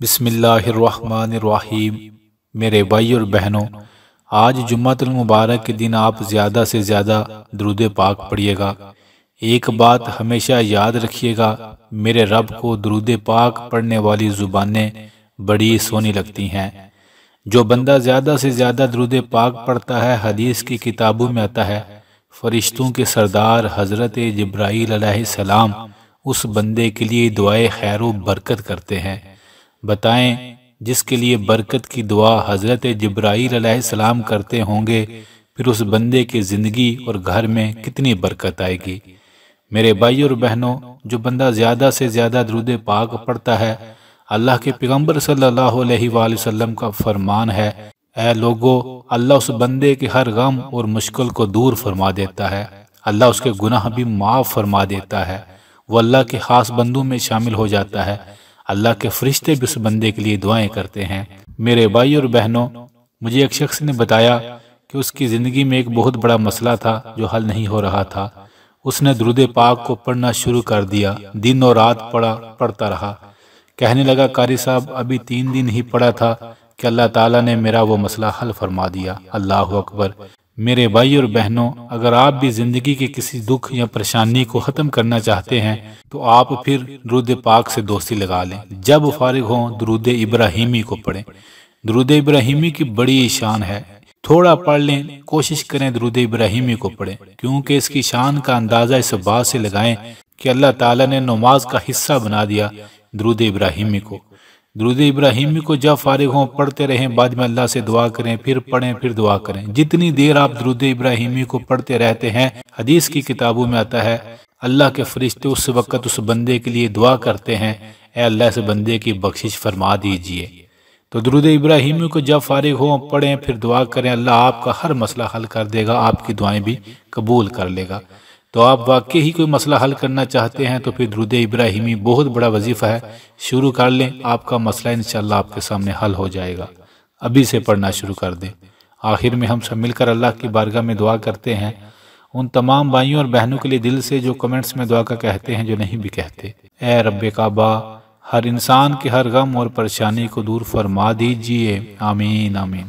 बिसमीम मेरे भाई और बहनों आज मुबारक के दिन आप ज़्यादा से ज़्यादा दरुद पाक पढ़िएगा एक बात हमेशा याद रखिएगा मेरे रब को दरुद पाक पढ़ने वाली ज़ुबानें बड़ी सोनी लगती हैं जो बंदा ज़्यादा से ज़्यादा दरुद पाक पढ़ता है हदीस की किताबों में आता है फ़रिश्तों के सरदार हज़रत जब्राईल सलाम उस बंदे के लिए दुआए खैर बरकत करते हैं बताएं जिसके लिए बरकत की दुआ हज़रत जब्राईल सलाम करते होंगे फिर उस बंदे की ज़िंदगी और घर में कितनी बरकत आएगी मेरे भाई और बहनों जो बंदा ज़्यादा से ज़्यादा दरुद पाक पढ़ता है अल्लाह के पैगम्बर सल्लल्लाहु अलैहि वसल्लम का फरमान है ए लोगो अल्लाह उस बंदे के हर गम और मुश्किल को दूर फरमा देता है अल्लाह उसके गुनाह भी माफ़ फरमा देता है वो अल्लाह के ख़ास बंदों में शामिल हो जाता है अल्लाह के फरिश्ते भी उस बंदे के लिए दुआएं करते हैं मेरे भाई और बहनों मुझे एक शख्स ने बताया कि उसकी ज़िंदगी में एक बहुत बड़ा मसला था जो हल नहीं हो रहा था उसने द्रुद पाक को पढ़ना शुरू कर दिया दिन और रात पढ़ा पढ़ता रहा कहने लगा कारी साहब अभी तीन दिन ही पढ़ा था कि अल्लाह ताला ने मेरा वो मसला हल फरमा दिया अल्लाह अकबर मेरे भाई और बहनों अगर आप भी जिंदगी के किसी दुख या परेशानी को खत्म करना चाहते हैं तो आप फिर दरुद पाक से दोस्ती लगा लें जब फारिग हों दरुद इब्राहिमी को पढ़ें दरुद इब्राहिमी की बड़ी शान है थोड़ा पढ़ लें कोशिश करें दरुद इब्राहिमी को पढ़ें क्योंकि इसकी शान का अंदाज़ा इस बात से लगाएं कि अल्लाह ताला ने नमाज का हिस्सा बना दिया दरुद इब्राहिमी को दरुद इब्राहिमी को जब फारिग हों पढ़ते रहें बाद में अल्लाह से दुआ करें फिर पढ़ें फिर दुआ करें जितनी देर आप दरुद इब्राहिमी को पढ़ते रहते हैं हदीस की किताबों में आता है अल्लाह के फरिश्ते उस वक़्त उस बंदे के लिए दुआ करते हैं ए अल्लाह से बंदे की बख्शिश फरमा दीजिए तो दरुद इब्राहिमी को जब फारिग हों पढ़ें फिर दुआ करें अल्लाह आपका हर मसला हल कर देगा आपकी दुआएं भी कबूल कर लेगा तो आप वाकई ही कोई मसला हल करना चाहते हैं तो फिर दरुद इब्राहिमी बहुत बड़ा वजीफ़ा है शुरू कर लें आपका मसला इन आपके सामने हल हो जाएगा अभी से पढ़ना शुरू कर दें आखिर में हम सब मिलकर अल्लाह की बारगाह में दुआ करते हैं उन तमाम भाइयों और बहनों के लिए दिल से जो कमेंट्स में दुआ का कहते हैं जो नहीं भी कहते ए रब काबा हर इंसान के हर गम और परेशानी को दूर फरमा दीजिए आमीन आमीन